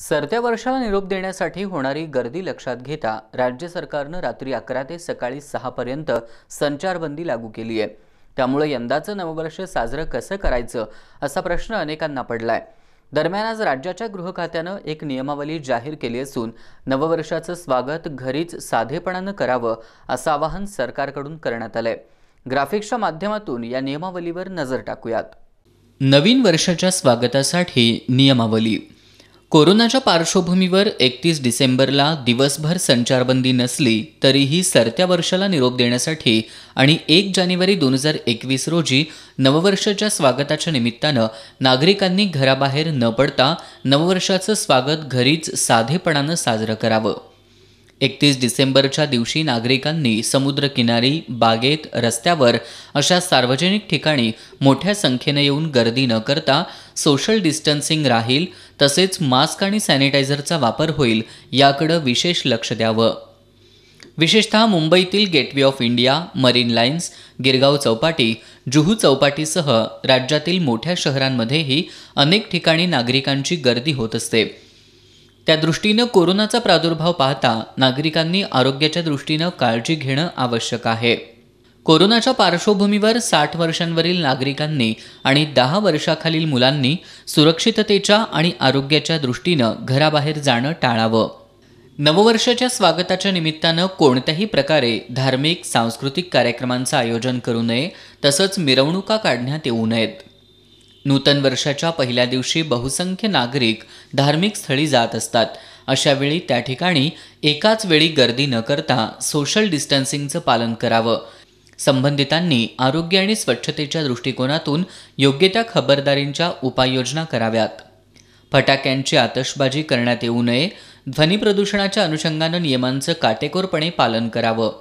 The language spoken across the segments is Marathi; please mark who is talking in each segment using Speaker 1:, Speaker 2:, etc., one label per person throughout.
Speaker 1: सरत्या वर्षाला निरोप देण्यासाठी होणारी गर्दी लक्षात घेता राज्य सरकारनं रात्री अकरा ते सकाळी सहापर्यंत संचारबंदी लागू केली आहे त्यामुळे यंदाचं नववर्ष साजरं कसं करायचं असा प्रश्न अनेकांना पडला आहे दरम्यान आज राज्याच्या गृह खात्यानं एक नियमावली जाहीर केली असून नववर्षाचं स्वागत घरीच साधेपणानं करावं असं आवाहन सरकारकडून करण्यात आलंय ग्राफिक्सच्या माध्यमातून या नियमावलीवर नजर टाकूयात नवीन वर्षाच्या स्वागतासाठी नियमावली कोरोनाच्या पार्श्वभूमीवर एकतीस डिसेंबरला दिवसभर संचारबंदी नसली तरीही सरत्या वर्षाला निरोप देण्यासाठी आणि एक जानेवारी दोन हजार एकवीस रोजी नववर्षाच्या स्वागताच्या निमित्तानं नागरिकांनी घराबाहेर न पडता नववर्षाचं स्वागत घरीच साधेपणानं साजरं करावं एकतीस डिसेंबरच्या दिवशी नागरिकांनी समुद्रकिनारी बागेत रस्त्यावर अशा सार्वजनिक ठिकाणी मोठ्या संख्येने येऊन गर्दी न करता सोशल डिस्टन्सिंग राहील तसेच मास्क आणि सॅनिटायझरचा वापर होईल याकडं विशेष लक्ष द्यावं विशेषतः मुंबईतील Gateway of India Marine Lines Girgaon Chowpatty Juhu चौपाटीसह राज्यातील मोठ्या शहरांमध्येही अनेक ठिकाणी नागरिकांची गर्दी होत असते त्या दृष्टीनं कोरोनाचा प्रादुर्भाव पाहता नागरिकांनी आरोग्याच्या दृष्टीनं काळजी घेणं आवश्यक आहे कोरोनाच्या पार्श्वभूमीवर साठ वर्षांवरील नागरिकांनी आणि दहा वर्षाखालील मुलांनी सुरक्षिततेच्या आणि आरोग्याच्या दृष्टीनं घराबाहेर जाणं टाळावं नववर्षाच्या स्वागताच्या निमित्तानं कोणत्याही प्रकारे धार्मिक सांस्कृतिक कार्यक्रमांचं आयोजन करू नये तसंच मिरवणुका काढण्यात येऊ नयेत नूतन वर्षाच्या पहिल्या दिवशी बहुसंख्य नागरिक धार्मिक स्थळी जात असतात अशावेळी त्या ठिकाणी एकाच वेळी गर्दी न करता सोशल डिस्टन्सिंगचं पालन करावं संबंधितांनी आरोग्य आणि स्वच्छतेच्या दृष्टिकोनातून योग्य त्या खबरदारींच्या उपाययोजना कराव्यात फटाक्यांची आतषबाजी करण्यात येऊ नये ध्वनी प्रदूषणाच्या अनुषंगानं नियमांचं काटेकोरपणे पालन करावं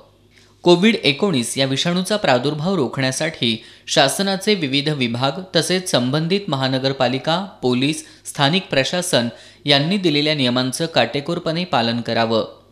Speaker 1: कोविड एकोणीस या विषाणूचा प्रादुर्भाव रोखण्यासाठी शासनाचे विविध विभाग तसेच संबंधित महानगरपालिका पोलीस स्थानिक प्रशासन यांनी दिलेल्या नियमांचं काटेकोरपणे पालन करावं